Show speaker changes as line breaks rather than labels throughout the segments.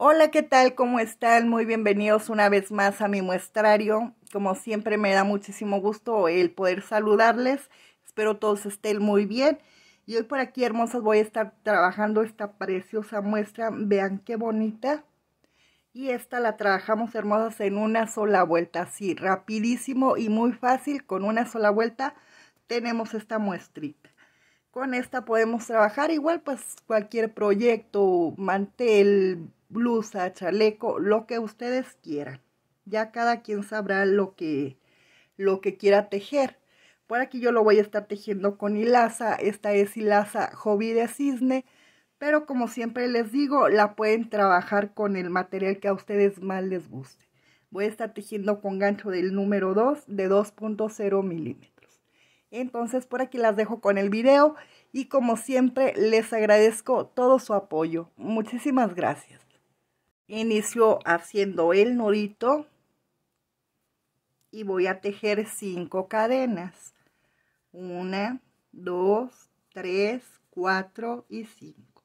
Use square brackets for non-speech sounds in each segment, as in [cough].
Hola, ¿qué tal? ¿Cómo están? Muy bienvenidos una vez más a mi muestrario. Como siempre me da muchísimo gusto el poder saludarles. Espero todos estén muy bien. Y hoy por aquí, hermosas, voy a estar trabajando esta preciosa muestra. Vean qué bonita. Y esta la trabajamos, hermosas, en una sola vuelta. Así, rapidísimo y muy fácil. Con una sola vuelta tenemos esta muestrita. Con esta podemos trabajar igual, pues cualquier proyecto, mantel, blusa, chaleco, lo que ustedes quieran. Ya cada quien sabrá lo que, lo que quiera tejer. Por aquí yo lo voy a estar tejiendo con hilaza. Esta es hilaza hobby de cisne. Pero como siempre les digo, la pueden trabajar con el material que a ustedes más les guste. Voy a estar tejiendo con gancho del número 2 de 2.0 milímetros. Entonces por aquí las dejo con el video y como siempre les agradezco todo su apoyo. Muchísimas gracias inicio haciendo el nudito y voy a tejer 5 cadenas 1 2 3 4 y 5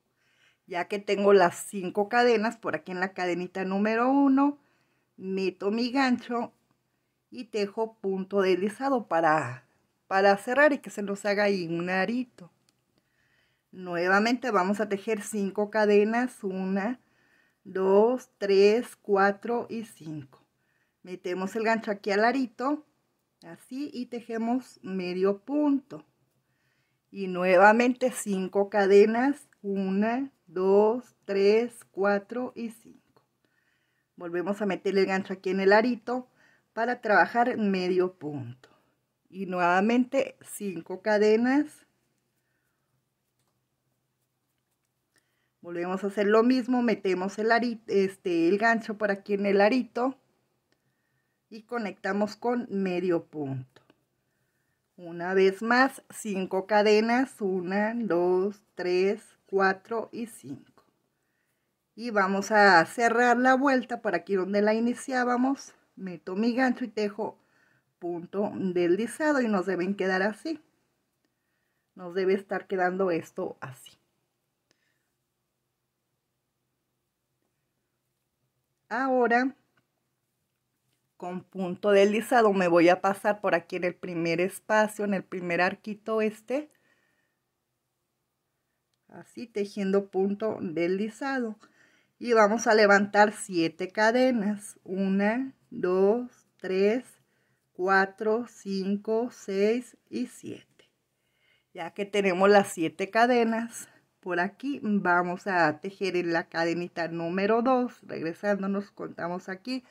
ya que tengo las 5 cadenas por aquí en la cadenita número 1 meto mi gancho y tejo punto deslizado para para cerrar y que se nos haga ahí un arito nuevamente vamos a tejer 5 cadenas 1 2, 3, 4 y 5. Metemos el gancho aquí al arito, así, y tejemos medio punto. Y nuevamente 5 cadenas, 1, 2, 3, 4 y 5. Volvemos a meter el gancho aquí en el arito para trabajar medio punto. Y nuevamente 5 cadenas, Volvemos a hacer lo mismo, metemos el, arito, este, el gancho por aquí en el arito y conectamos con medio punto. Una vez más, cinco cadenas, una, dos, tres, cuatro y cinco. Y vamos a cerrar la vuelta por aquí donde la iniciábamos. Meto mi gancho y tejo punto deslizado y nos deben quedar así. Nos debe estar quedando esto así. Ahora, con punto deslizado, me voy a pasar por aquí en el primer espacio, en el primer arquito este. Así, tejiendo punto deslizado. Y vamos a levantar 7 cadenas. 1, 2, 3, 4, 5, 6 y 7. Ya que tenemos las 7 cadenas, por aquí vamos a tejer en la cadenita número 2 regresándonos contamos aquí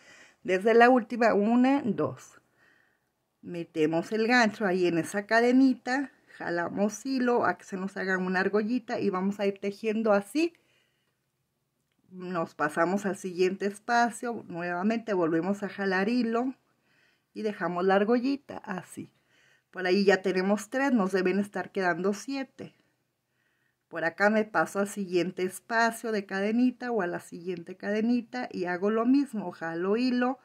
desde la última 1 2 metemos el gancho ahí en esa cadenita jalamos hilo a que se nos haga una argollita y vamos a ir tejiendo así nos pasamos al siguiente espacio nuevamente volvemos a jalar hilo y dejamos la argollita así por ahí ya tenemos tres nos deben estar quedando siete por acá me paso al siguiente espacio de cadenita o a la siguiente cadenita y hago lo mismo, jalo hilo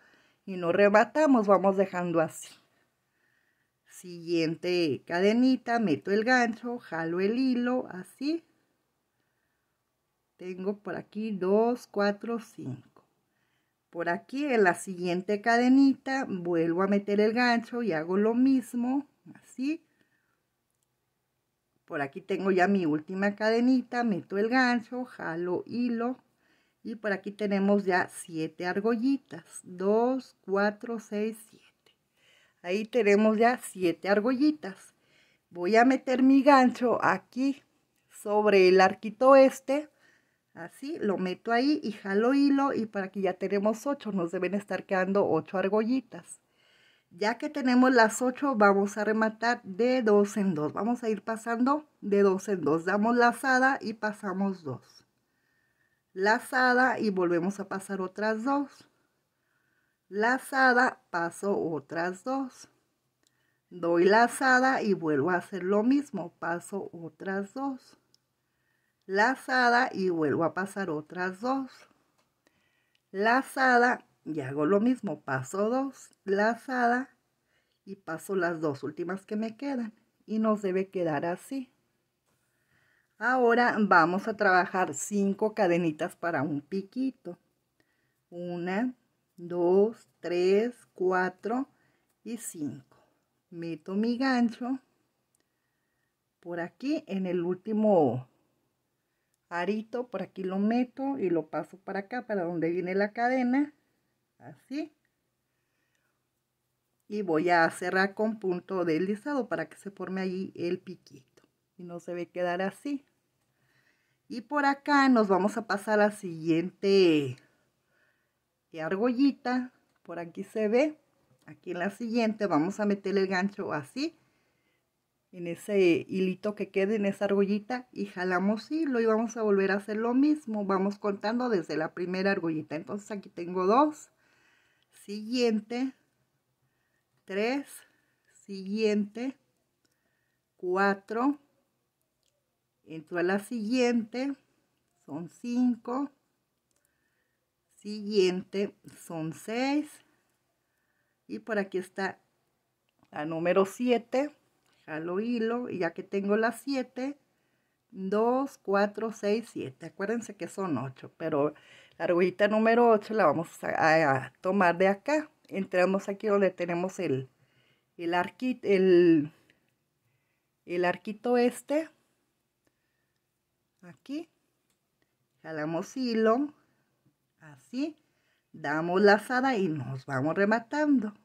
y no rematamos, vamos dejando así. Siguiente cadenita, meto el gancho, jalo el hilo, así. Tengo por aquí 2, 4, 5. Por aquí en la siguiente cadenita vuelvo a meter el gancho y hago lo mismo, así por aquí tengo ya mi última cadenita, meto el gancho, jalo hilo y por aquí tenemos ya siete argollitas. 2, cuatro, 6, siete. Ahí tenemos ya siete argollitas. Voy a meter mi gancho aquí sobre el arquito este. Así, lo meto ahí y jalo hilo y por aquí ya tenemos ocho. Nos deben estar quedando ocho argollitas. Ya que tenemos las 8, vamos a rematar de dos en dos. Vamos a ir pasando de dos en dos. Damos lazada y pasamos 2. Lazada y volvemos a pasar otras dos. Lazada, paso otras dos. Doy lazada y vuelvo a hacer lo mismo. Paso otras dos. Lazada y vuelvo a pasar otras dos. Lazada, y hago lo mismo, paso dos, lazada y paso las dos últimas que me quedan y nos debe quedar así. Ahora vamos a trabajar cinco cadenitas para un piquito. Una, dos, tres, cuatro y cinco. Meto mi gancho por aquí en el último arito, por aquí lo meto y lo paso para acá, para donde viene la cadena así. Y voy a cerrar con punto deslizado para que se forme allí el piquito. Y no se ve quedar así. Y por acá nos vamos a pasar a la siguiente eh, argollita. Por aquí se ve. Aquí en la siguiente vamos a meter el gancho así. En ese hilito que quede en esa argollita. Y jalamos hilo y vamos a volver a hacer lo mismo. Vamos contando desde la primera argollita. Entonces aquí tengo dos siguiente, 3, siguiente, 4, entro a la siguiente, son 5, siguiente son 6, y por aquí está la número 7, jalo hilo, y ya que tengo la 7, 2, 4, 6, 7, acuérdense que son 8, pero la argollita número 8 la vamos a, tomar de acá. Entramos aquí donde tenemos el, el, el, arquito este. Aquí. Jalamos hilo. Así. Damos lazada y nos vamos rematando.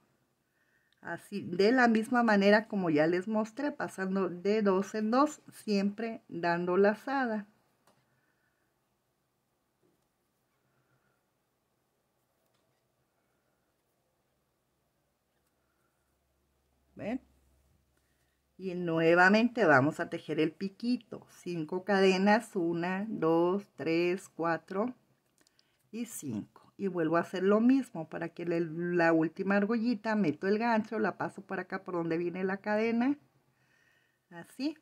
Así, de la misma manera como ya les mostré, pasando de dos en dos, siempre dando lazada. y nuevamente vamos a tejer el piquito 5 cadenas 1 2 3 4 y 5 y vuelvo a hacer lo mismo para que la última argollita meto el gancho la paso por acá por donde viene la cadena así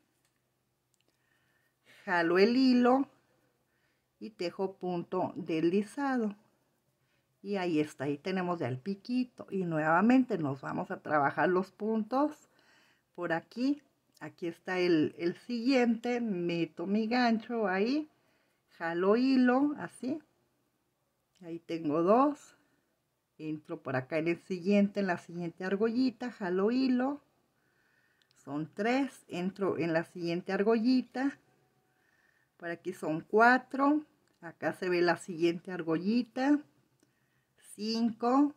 jalo el hilo y tejo punto deslizado y ahí está ahí tenemos ya el piquito y nuevamente nos vamos a trabajar los puntos por aquí, aquí está el, el siguiente, meto mi gancho ahí, jalo hilo, así, ahí tengo dos, entro por acá en el siguiente, en la siguiente argollita, jalo hilo, son tres, entro en la siguiente argollita, por aquí son cuatro, acá se ve la siguiente argollita, cinco,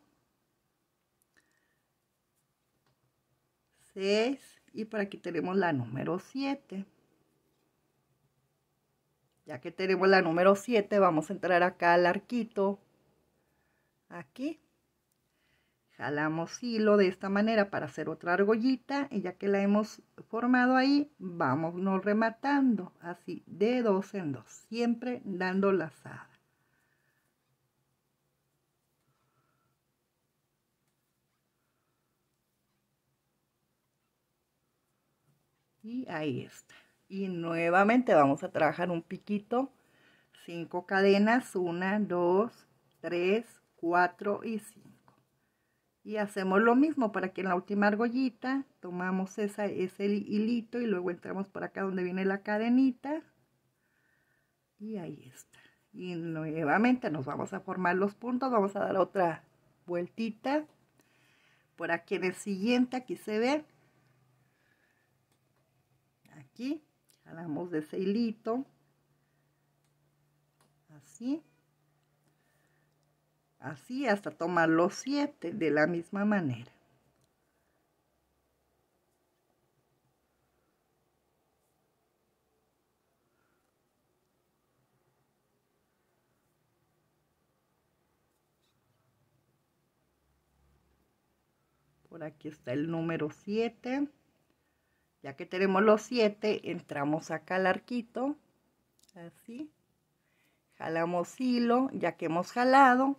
y por aquí tenemos la número 7. Ya que tenemos la número 7, vamos a entrar acá al arquito. Aquí. Jalamos hilo de esta manera para hacer otra argollita y ya que la hemos formado ahí, vamos nos rematando así de dos en dos, siempre dando lazada. y ahí está. Y nuevamente vamos a trabajar un piquito, cinco cadenas, una, dos, tres, cuatro y cinco. Y hacemos lo mismo para que en la última argollita tomamos esa, ese hilito y luego entramos por acá donde viene la cadenita. Y ahí está. Y nuevamente nos vamos a formar los puntos, vamos a dar otra vueltita. Por aquí en el siguiente, aquí se ve, aquí jalamos de ese hilito así así hasta tomar los siete de la misma manera Por aquí está el número siete. Ya que tenemos los siete, entramos acá al arquito, así, jalamos hilo, ya que hemos jalado,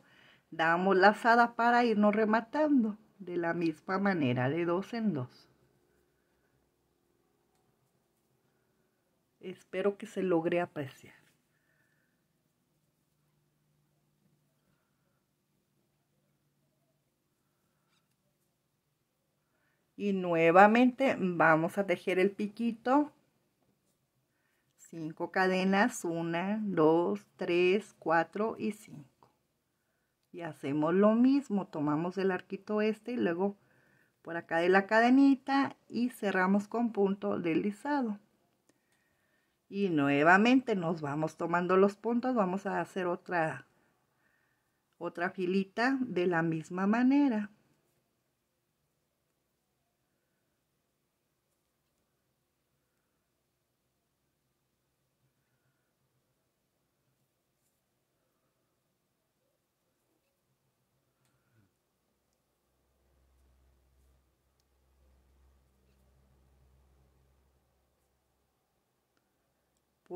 damos lazada para irnos rematando de la misma manera, de dos en dos. Espero que se logre apreciar. y nuevamente vamos a tejer el piquito 5 cadenas 1 2 3 4 y 5 y hacemos lo mismo tomamos el arquito este y luego por acá de la cadenita y cerramos con punto deslizado y nuevamente nos vamos tomando los puntos vamos a hacer otra otra filita de la misma manera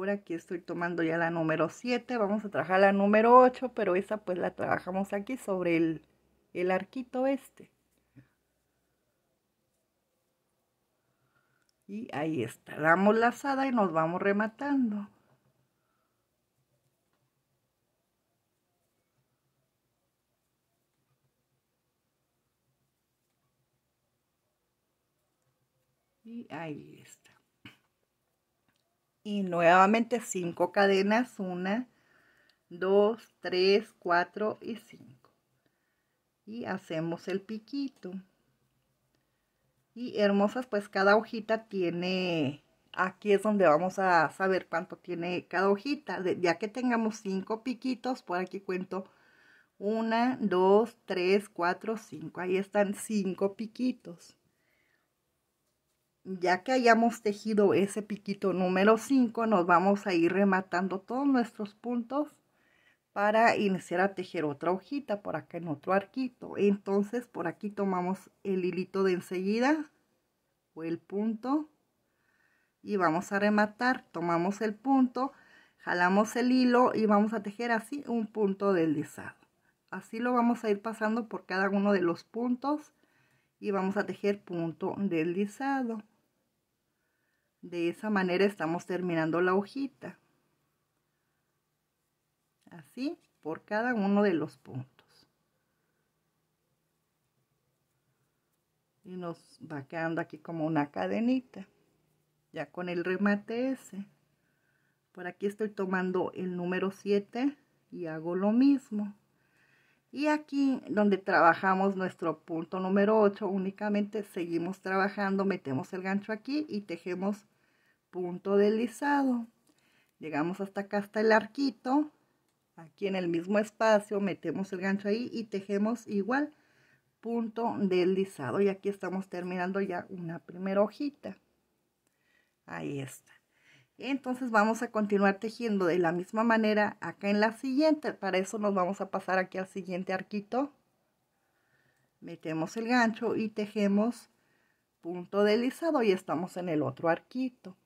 aquí estoy tomando ya la número 7, vamos a trabajar la número 8, pero esa pues la trabajamos aquí sobre el, el arquito este. Y ahí está, damos lazada y nos vamos rematando. Y ahí está y nuevamente cinco cadenas, una dos tres cuatro y cinco Y hacemos el piquito. Y hermosas, pues cada hojita tiene, aquí es donde vamos a saber cuánto tiene cada hojita. ya que tengamos cinco piquitos, por aquí cuento una dos tres cuatro cinco Ahí están cinco piquitos ya que hayamos tejido ese piquito número 5, nos vamos a ir rematando todos nuestros puntos para iniciar a tejer otra hojita por acá en otro arquito. Entonces por aquí tomamos el hilito de enseguida o el punto y vamos a rematar. Tomamos el punto, jalamos el hilo y vamos a tejer así un punto deslizado. Así lo vamos a ir pasando por cada uno de los puntos y vamos a tejer punto deslizado. De esa manera estamos terminando la hojita. Así por cada uno de los puntos. Y nos va quedando aquí como una cadenita. Ya con el remate ese. Por aquí estoy tomando el número 7 y hago lo mismo. Y aquí donde trabajamos nuestro punto número 8, únicamente seguimos trabajando, metemos el gancho aquí y tejemos punto deslizado. Llegamos hasta acá, hasta el arquito. Aquí en el mismo espacio metemos el gancho ahí y tejemos igual punto deslizado. Y aquí estamos terminando ya una primera hojita. Ahí está. Entonces vamos a continuar tejiendo de la misma manera acá en la siguiente. Para eso nos vamos a pasar aquí al siguiente arquito. Metemos el gancho y tejemos punto deslizado y estamos en el otro arquito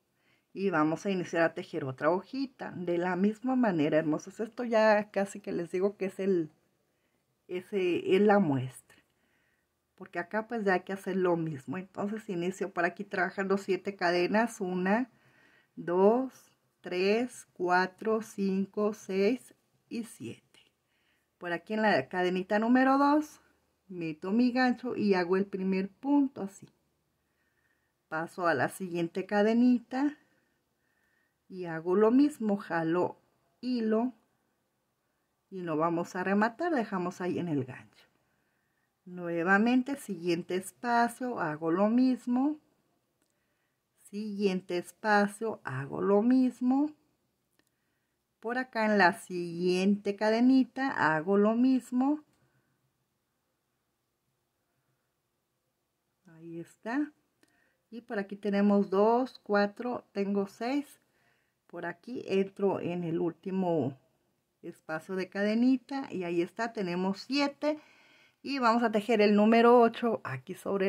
y vamos a iniciar a tejer otra hojita. De la misma manera, hermosos, esto ya casi que les digo que es el, ese, eh, es la muestra. Porque acá pues ya hay que hacer lo mismo. Entonces inicio por aquí trabajando siete cadenas. Una, dos, tres, cuatro, cinco, seis y siete. Por aquí en la cadenita número 2 meto mi gancho y hago el primer punto así. Paso a la siguiente cadenita y hago lo mismo, jalo hilo y lo vamos a rematar, dejamos ahí en el gancho. Nuevamente, siguiente espacio, hago lo mismo. Siguiente espacio, hago lo mismo. Por acá en la siguiente cadenita hago lo mismo. Ahí está. Y por aquí tenemos 2, 4, tengo 6 por aquí entro en el último espacio de cadenita y ahí está tenemos 7 y vamos a tejer el número 8 aquí sobre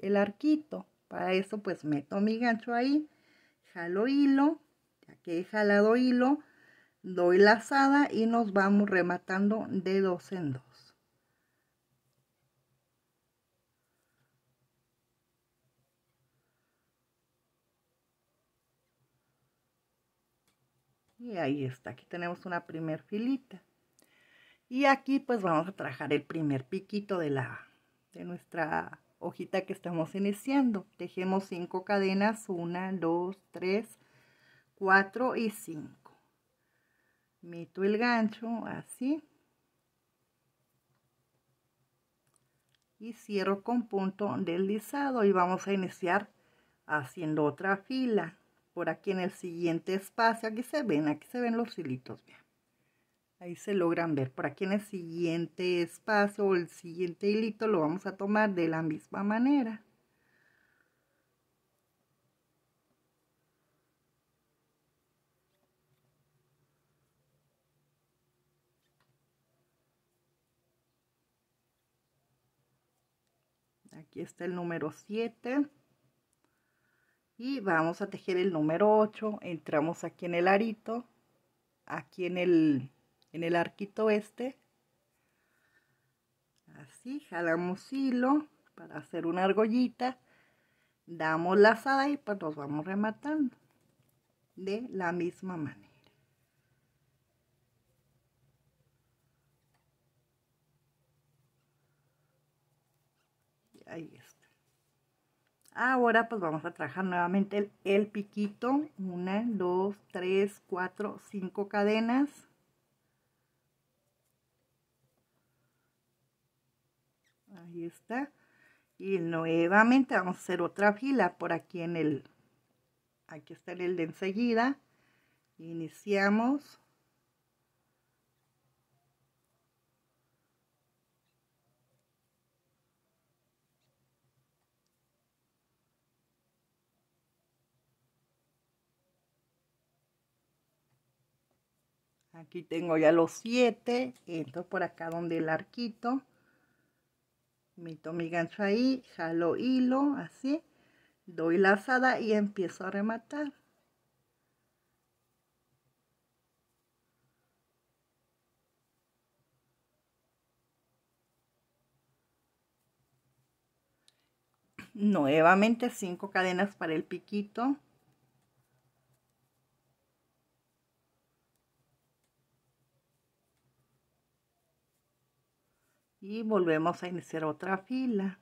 el, arquito para eso pues meto mi gancho ahí jalo hilo ya que he jalado hilo doy lazada y nos vamos rematando de dos en dos Y ahí está, aquí tenemos una primer filita. Y aquí pues vamos a trabajar el primer piquito de, la, de nuestra hojita que estamos iniciando. Tejemos cinco cadenas, una, dos, tres, cuatro y cinco. Meto el gancho así. Y cierro con punto deslizado y vamos a iniciar haciendo otra fila por aquí en el siguiente espacio, aquí se ven, aquí se ven los hilitos, Ahí se logran ver. Por aquí en el siguiente espacio o el siguiente hilito lo vamos a tomar de la misma manera. Aquí está el número 7 y vamos a tejer el número 8 entramos aquí en el arito aquí en el en el arquito este así jalamos hilo para hacer una argollita damos lazada y pues nos vamos rematando de la misma manera ahí Ahora pues vamos a trabajar nuevamente el, piquito. Una, dos, tres, cuatro, cinco cadenas. Ahí está. Y nuevamente vamos a hacer otra fila por aquí en el... Aquí está el de enseguida. Iniciamos. Aquí tengo ya los 7. Entonces por acá donde el arquito. Meto mi gancho ahí, jalo hilo, así. Doy la lazada y empiezo a rematar. nuevamente cinco cadenas para el piquito y volvemos a iniciar otra fila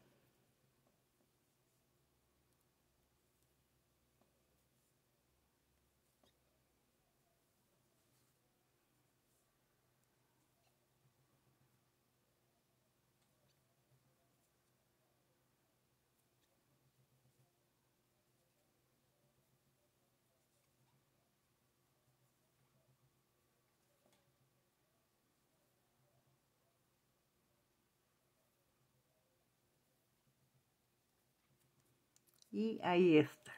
y ahí está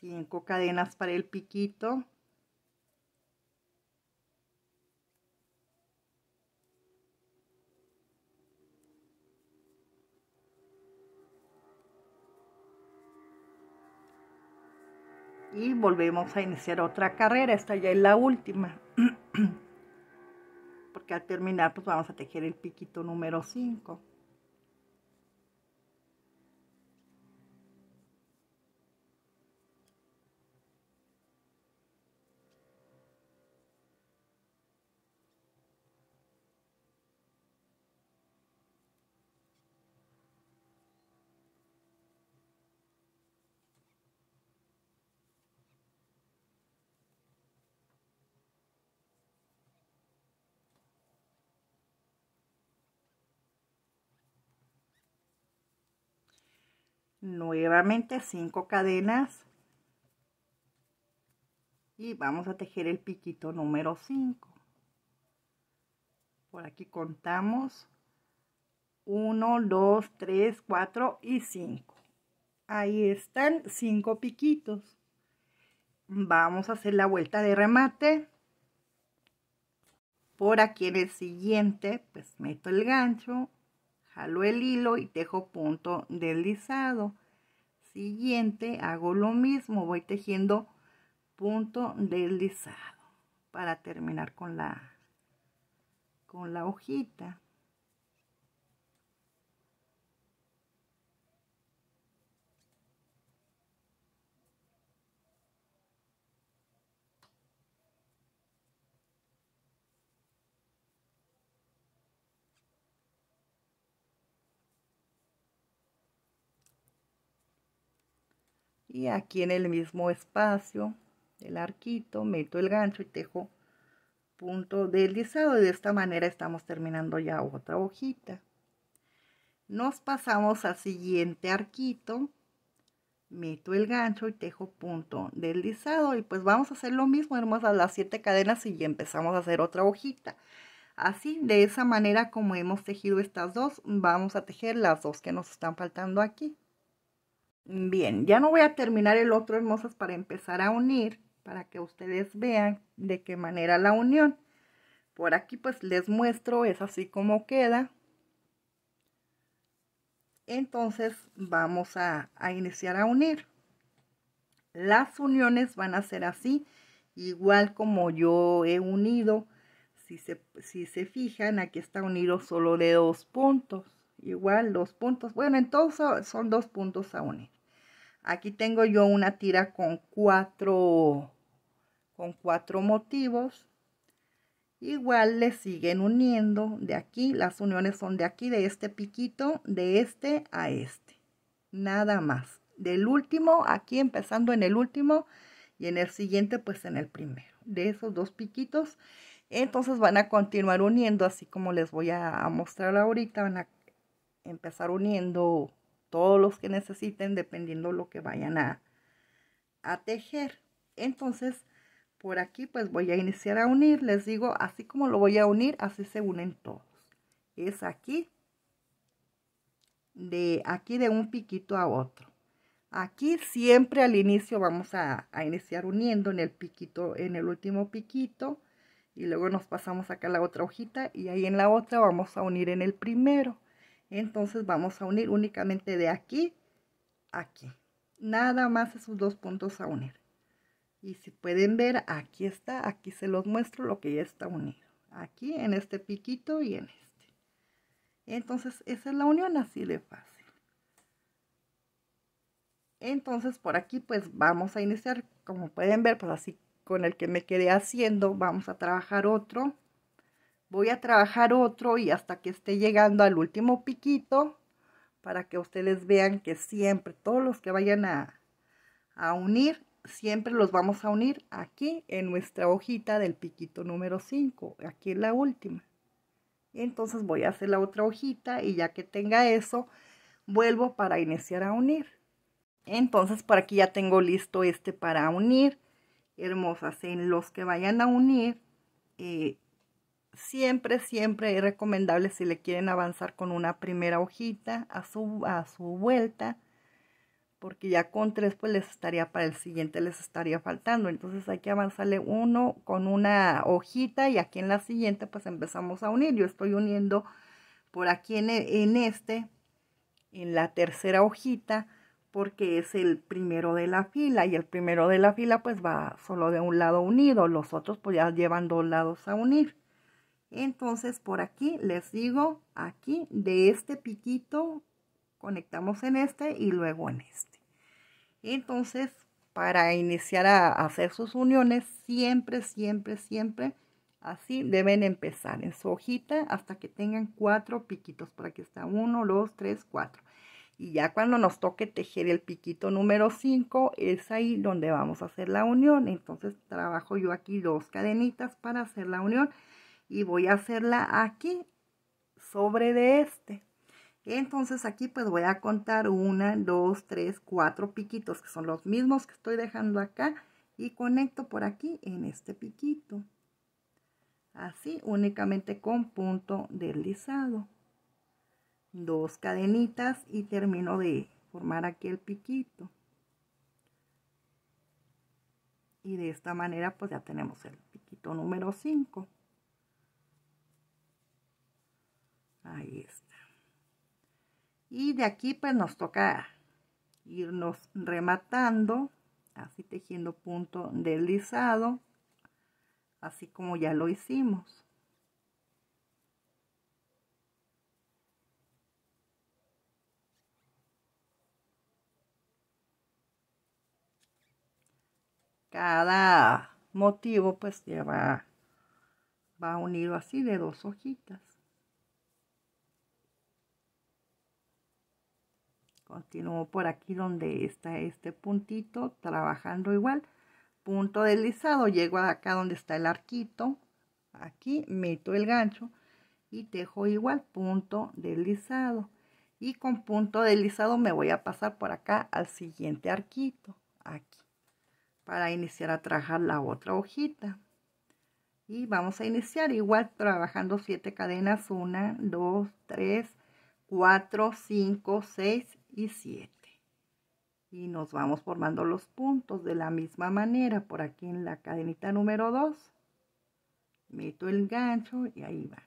cinco cadenas para el piquito y volvemos a iniciar otra carrera. Esta ya es la última. [clears throat] Porque al terminar pues vamos a tejer el piquito número cinco. nuevamente cinco cadenas y vamos a tejer el piquito número 5 por aquí contamos 1 2 3 4 y 5 ahí están 5 piquitos vamos a hacer la vuelta de remate por aquí en el siguiente pues meto el gancho jalo el hilo y tejo punto deslizado siguiente hago lo mismo voy tejiendo punto deslizado para terminar con la con la hojita y aquí en el mismo espacio del arquito meto el gancho y tejo punto deslizado y de esta manera estamos terminando ya otra hojita nos pasamos al siguiente arquito meto el gancho y tejo punto deslizado y pues vamos a hacer lo mismo Hemos a las siete cadenas y empezamos a hacer otra hojita así de esa manera como hemos tejido estas dos vamos a tejer las dos que nos están faltando aquí Bien, ya no voy a terminar el otro, hermosas, para empezar a unir, para que ustedes vean de qué manera la unión. Por aquí pues les muestro, es así como queda. Entonces vamos a, iniciar a unir. Las uniones van a ser así, igual como yo he unido. Si se, si se fijan, aquí está unido solo de dos puntos. Igual dos puntos. Bueno, entonces son dos puntos a unir. Aquí tengo yo una tira con cuatro, con cuatro motivos. Igual le siguen uniendo de aquí, las uniones son de aquí, de este piquito, de este a este. Nada más. Del último, aquí empezando en el último y en el siguiente pues en el primero. De esos dos piquitos. Entonces van a continuar uniendo, así como les voy a mostrar ahorita, van a empezar uniendo todos los que necesiten dependiendo lo que vayan a, tejer. Entonces, por aquí pues voy a iniciar a unir. Les digo, así como lo voy a unir, así se unen todos. Es aquí, de aquí de un piquito a otro. Aquí siempre al inicio vamos a, a iniciar uniendo en el piquito, en el último piquito. Y luego nos pasamos acá a la otra hojita y ahí en la otra vamos a unir en el primero. Entonces vamos a unir únicamente de aquí a aquí. Nada más esos dos puntos a unir. Y si pueden ver, aquí está, aquí se los muestro lo que ya está unido. Aquí en este piquito y en este. Entonces esa es la unión así de fácil. Entonces por aquí pues vamos a iniciar, como pueden ver, pues así con el que me quedé haciendo, vamos a trabajar otro voy a trabajar otro y hasta que esté llegando al último piquito para que ustedes vean que siempre todos los que vayan a, a unir siempre los vamos a unir aquí en nuestra hojita del piquito número 5 aquí en la última entonces voy a hacer la otra hojita y ya que tenga eso vuelvo para iniciar a unir entonces por aquí ya tengo listo este para unir hermosas en los que vayan a unir eh, siempre, siempre es recomendable si le quieren avanzar con una primera hojita a su, a su vuelta, porque ya con tres pues les estaría para el siguiente les estaría faltando. Entonces hay que avanzarle uno con una hojita y aquí en la siguiente pues empezamos a unir. Yo estoy uniendo por aquí en, e, en este, en la tercera hojita, porque es el primero de la fila y el primero de la fila pues va solo de un lado unido, los otros pues ya llevan dos lados a unir. Entonces por aquí les digo, aquí de este piquito conectamos en este y luego en este. Entonces para iniciar a hacer sus uniones siempre, siempre, siempre así deben empezar en su hojita hasta que tengan cuatro piquitos. Por aquí está uno, dos, tres, cuatro. Y ya cuando nos toque tejer el piquito número cinco, es ahí donde vamos a hacer la unión. Entonces trabajo yo aquí dos cadenitas para hacer la unión y voy a hacerla aquí sobre de este entonces aquí pues voy a contar una, dos tres cuatro piquitos que son los mismos que estoy dejando acá y conecto por aquí en este piquito así únicamente con punto deslizado dos cadenitas y termino de formar aquí el piquito y de esta manera pues ya tenemos el piquito número 5 Ahí está. Y de aquí pues nos toca irnos rematando, así tejiendo punto deslizado, así como ya lo hicimos. Cada motivo pues lleva va unido así de dos hojitas. Continúo por aquí donde está este puntito, trabajando igual. Punto deslizado, llego acá donde está el arquito. Aquí meto el gancho y tejo igual, punto deslizado. Y con punto deslizado me voy a pasar por acá al siguiente arquito. Aquí. Para iniciar a trabajar la otra hojita y vamos a iniciar igual trabajando 7 cadenas 1 2 3 4 5 6 y 7. Y nos vamos formando los puntos de la misma manera por aquí en la cadenita número 2. Meto el gancho y ahí va.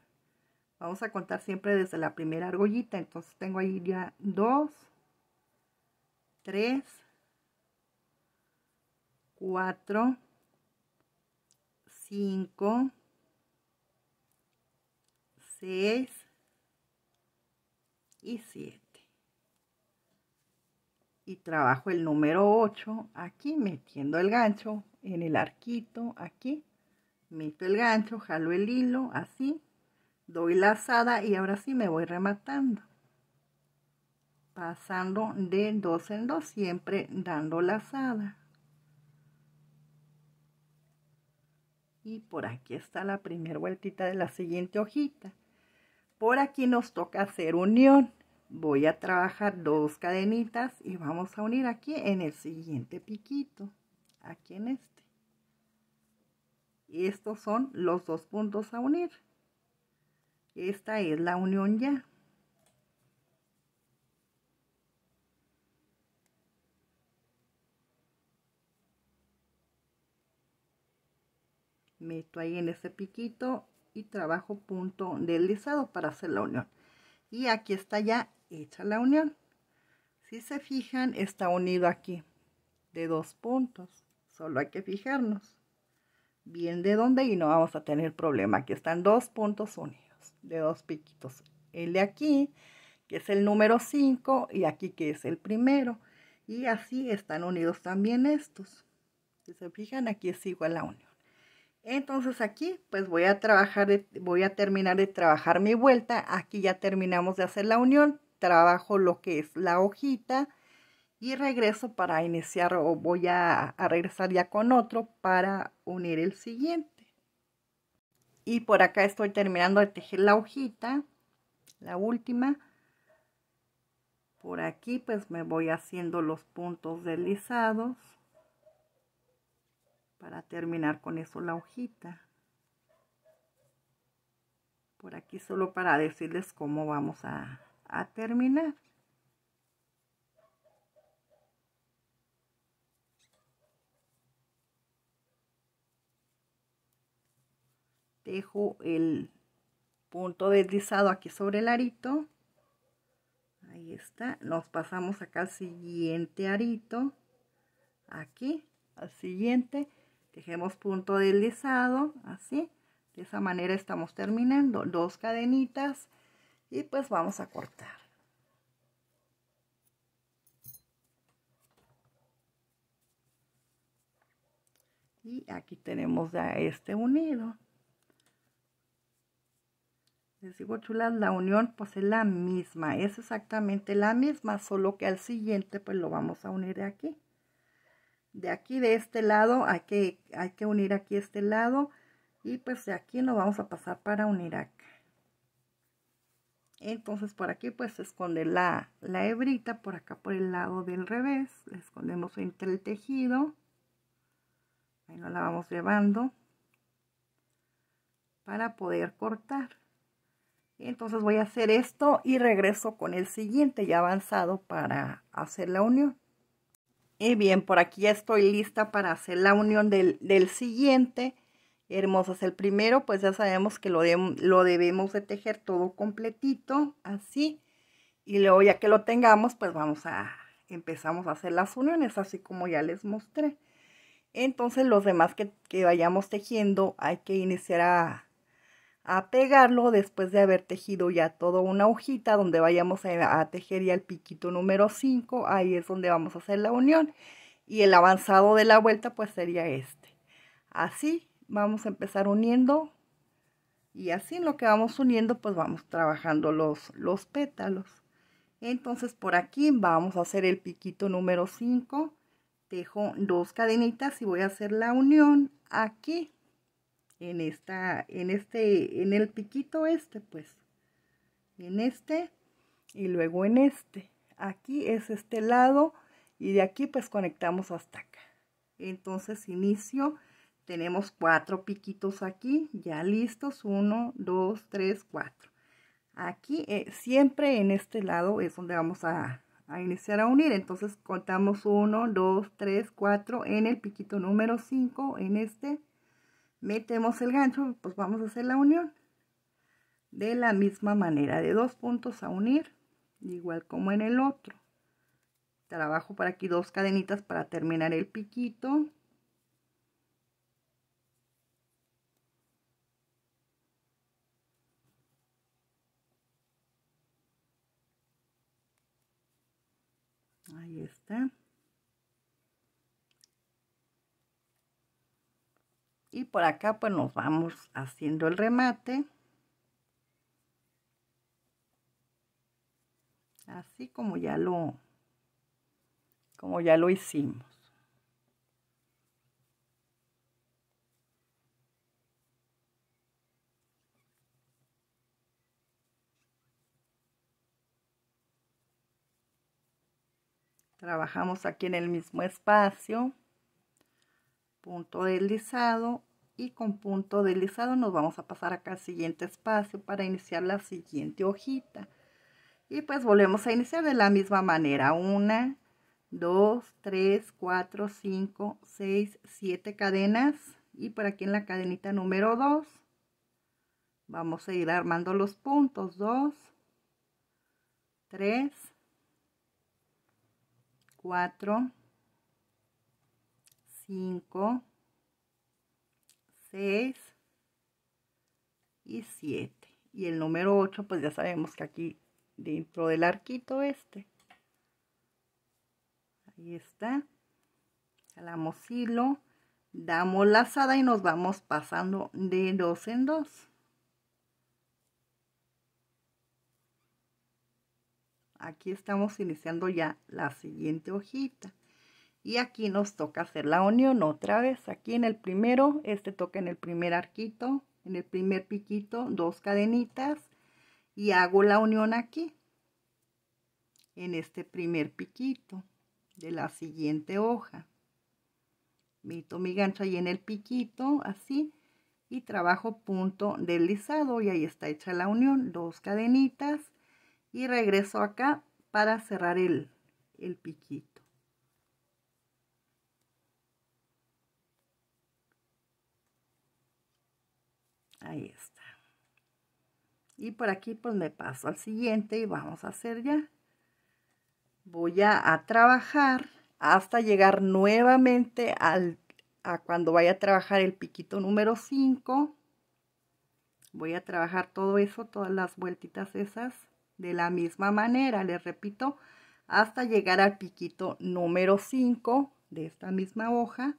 Vamos a contar siempre desde la primera argollita. Entonces tengo ahí ya 2, 3, 4, 5, 6 y 7 y trabajo el número 8 aquí metiendo el gancho en el arquito aquí meto el gancho jalo el hilo así doy lazada y ahora sí me voy rematando pasando de dos en dos siempre dando lazada y por aquí está la primera vueltita de la siguiente hojita por aquí nos toca hacer unión voy a trabajar dos cadenitas y vamos a unir aquí en el siguiente piquito aquí en este y estos son los dos puntos a unir esta es la unión ya meto ahí en ese piquito y trabajo punto deslizado para hacer la unión y aquí está ya hecha la unión. Si se fijan, está unido aquí, de dos puntos. Solo hay que fijarnos bien de dónde y no vamos a tener problema. Aquí están dos puntos unidos, de dos piquitos. El de aquí, que es el número 5, y aquí que es el primero. Y así están unidos también estos. Si se fijan, aquí es igual a unión. Entonces aquí, pues voy a trabajar, voy a terminar de trabajar mi vuelta. Aquí ya terminamos de hacer la unión trabajo lo que es la hojita y regreso para iniciar o voy a, regresar ya con otro para unir el siguiente. Y por acá estoy terminando de tejer la hojita, la última. Por aquí pues me voy haciendo los puntos deslizados para terminar con eso la hojita. Por aquí solo para decirles cómo vamos a, a terminar. Dejo el punto deslizado aquí sobre el arito. Ahí está. Nos pasamos acá al siguiente arito. Aquí, al siguiente. Dejemos punto deslizado, así. De esa manera estamos terminando. Dos cadenitas y pues vamos a cortar. Y aquí tenemos ya este unido. Les digo, chulas, la unión pues es la misma, es exactamente la misma, solo que al siguiente pues lo vamos a unir de aquí. De aquí, de este lado, hay que, hay que unir aquí este lado y pues de aquí nos vamos a pasar para unir acá. Entonces por aquí pues esconde la, hebrita, por acá por el lado del revés, escondemos entre el tejido. Ahí nos la vamos llevando para poder cortar. Entonces voy a hacer esto y regreso con el siguiente ya avanzado para hacer la unión. Y bien, por aquí ya estoy lista para hacer la unión del, del siguiente hermosas. El primero, pues ya sabemos que lo, lo debemos de tejer todo completito, así. Y luego ya que lo tengamos, pues vamos a, empezamos a hacer las uniones, así como ya les mostré. Entonces los demás que, vayamos tejiendo hay que iniciar a, pegarlo después de haber tejido ya toda una hojita donde vayamos a, a tejer ya el piquito número 5, ahí es donde vamos a hacer la unión. Y el avanzado de la vuelta pues sería este. Así vamos a empezar uniendo y así en lo que vamos uniendo pues vamos trabajando los, los pétalos. Entonces por aquí vamos a hacer el piquito número 5, dejo dos cadenitas y voy a hacer la unión aquí en esta en este en el piquito este pues en este y luego en este aquí es este lado y de aquí pues conectamos hasta acá entonces inicio tenemos cuatro piquitos aquí, ya listos, uno, dos, tres, cuatro. Aquí, eh, siempre en este lado es donde vamos a, iniciar a unir, entonces contamos uno, dos, tres, cuatro, en el piquito número cinco, en este, metemos el gancho, pues vamos a hacer la unión. De la misma manera, de dos puntos a unir, igual como en el otro. Trabajo por aquí dos cadenitas para terminar el piquito. Y por acá pues nos vamos haciendo el remate. Así como ya lo como ya lo hicimos. Trabajamos aquí en el mismo espacio. Punto deslizado y con punto deslizado nos vamos a pasar acá al siguiente espacio para iniciar la siguiente hojita. Y pues volvemos a iniciar de la misma manera. Una, dos, tres, cuatro, cinco, seis, siete cadenas. Y por aquí en la cadenita número 2 vamos a ir armando los puntos. 2, 3, 4, 5, 6 y 7. Y el número 8, pues ya sabemos que aquí dentro del arquito este. Ahí está. Jalamos hilo, damos lazada y nos vamos pasando de dos en dos. Aquí estamos iniciando ya la siguiente hojita. Y aquí nos toca hacer la unión otra vez. Aquí en el primero, este toca en el primer arquito, en el primer piquito, dos cadenitas. Y hago la unión aquí, en este primer piquito de la siguiente hoja. Meto mi gancho ahí en el piquito, así. Y trabajo punto deslizado y ahí está hecha la unión. Dos cadenitas y regreso acá para cerrar el, piquito. Ahí está. Y por aquí pues me paso al siguiente y vamos a hacer ya. Voy a, trabajar hasta llegar nuevamente al, a cuando vaya a trabajar el piquito número 5. Voy a trabajar todo eso, todas las vueltitas esas de la misma manera, les repito, hasta llegar al piquito número 5 de esta misma hoja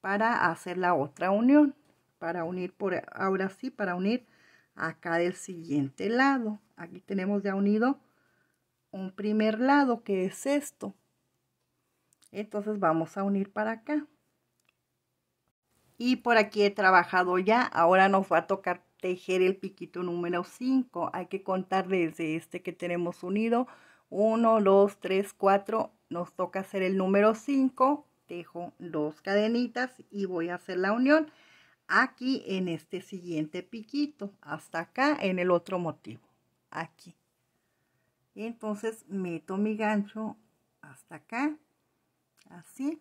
para hacer la otra unión, para unir por ahora sí, para unir acá del siguiente lado. Aquí tenemos ya unido un primer lado que es esto. Entonces vamos a unir para acá. Y por aquí he trabajado ya, ahora nos va a tocar tejer el piquito número 5. Hay que contar desde este que tenemos unido. 1, 2, 3, 4. Nos toca hacer el número 5. Tejo dos cadenitas y voy a hacer la unión aquí en este siguiente piquito. Hasta acá en el otro motivo. Aquí. entonces meto mi gancho hasta acá. Así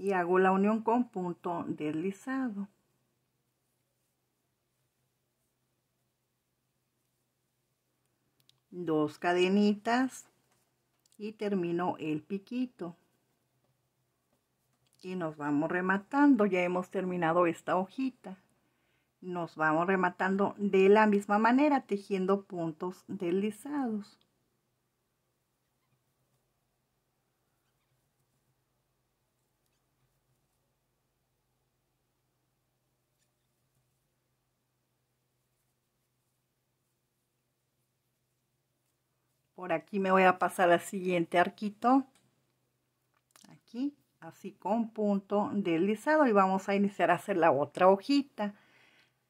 y hago la unión con punto deslizado. Dos cadenitas y termino el piquito. Y nos vamos rematando, ya hemos terminado esta hojita. Nos vamos rematando de la misma manera, tejiendo puntos deslizados. por aquí me voy a pasar al siguiente arquito aquí así con punto deslizado y vamos a iniciar a hacer la otra hojita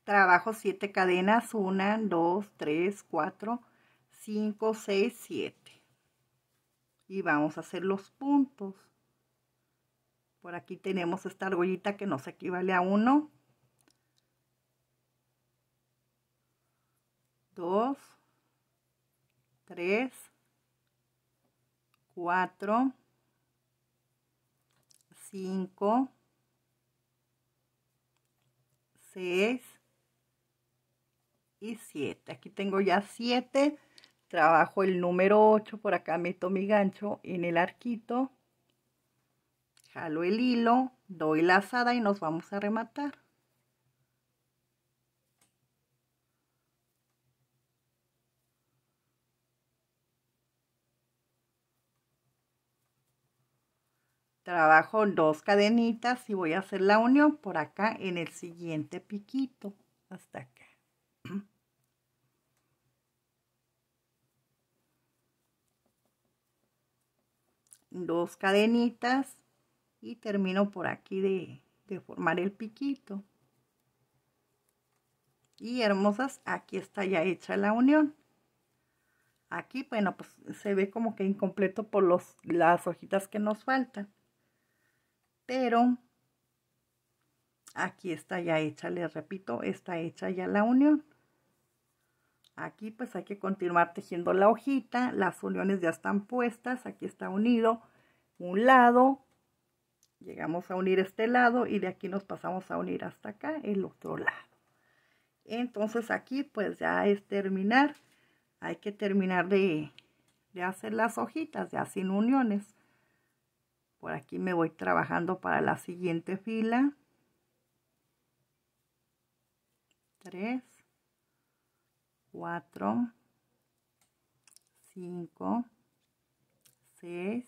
trabajo 7 cadenas 1 2 3 4 5 6 7 y vamos a hacer los puntos por aquí tenemos esta argollita que nos equivale a 1 3, 4, 5, 6 y 7. Aquí tengo ya 7. Trabajo el número 8. Por acá meto mi gancho en el arquito. Jalo el hilo, doy la asada y nos vamos a rematar. trabajo dos cadenitas y voy a hacer la unión por acá en el siguiente piquito hasta acá [clears throat] dos cadenitas y termino por aquí de, de formar el piquito y hermosas aquí está ya hecha la unión aquí bueno pues se ve como que incompleto por los, las hojitas que nos faltan pero aquí está ya hecha, les repito, está hecha ya la unión. Aquí pues hay que continuar tejiendo la hojita, las uniones ya están puestas, aquí está unido un lado, llegamos a unir este lado y de aquí nos pasamos a unir hasta acá el otro lado. Entonces aquí pues ya es terminar, hay que terminar de, hacer las hojitas ya sin uniones. Por aquí me voy trabajando para la siguiente fila. 3, 4, 5, 6,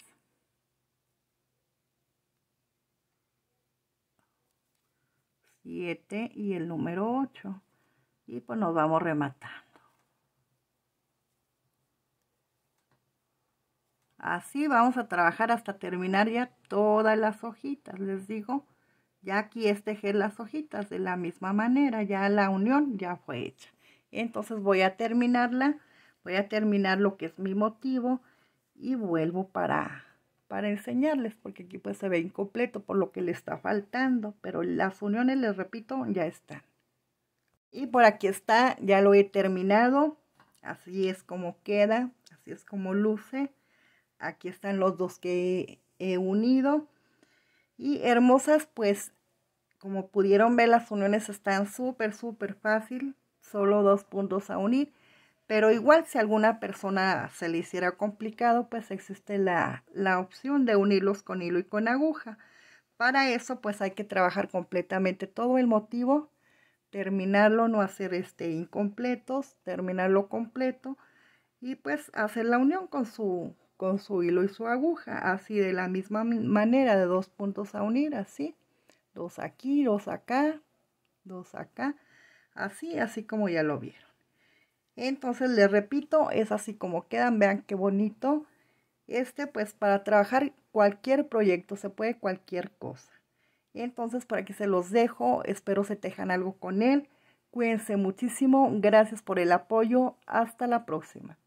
7 y el número 8. Y pues nos vamos rematando. Así vamos a trabajar hasta terminar ya todas las hojitas. Les digo, ya aquí es tejer las hojitas de la misma manera. Ya la unión ya fue hecha. Entonces voy a terminarla. Voy a terminar lo que es mi motivo. Y vuelvo para, para enseñarles. Porque aquí pues se ve incompleto por lo que le está faltando. Pero las uniones, les repito, ya están. Y por aquí está. Ya lo he terminado. Así es como queda. Así es como luce Aquí están los dos que he unido. Y hermosas, pues como pudieron ver, las uniones están súper, súper fácil. Solo dos puntos a unir. Pero igual si alguna persona se le hiciera complicado, pues existe la, la opción de unirlos con hilo y con aguja. Para eso, pues hay que trabajar completamente todo el motivo terminarlo, no hacer este incompletos, terminarlo completo y pues hacer la unión con su con su hilo y su aguja, así de la misma manera, de dos puntos a unir, así, dos aquí, dos acá, dos acá, así, así como ya lo vieron. Entonces les repito, es así como quedan, vean qué bonito. Este pues para trabajar cualquier proyecto, se puede cualquier cosa. Entonces por aquí se los dejo, espero se tejan algo con él. Cuídense muchísimo, gracias por el apoyo, hasta la próxima.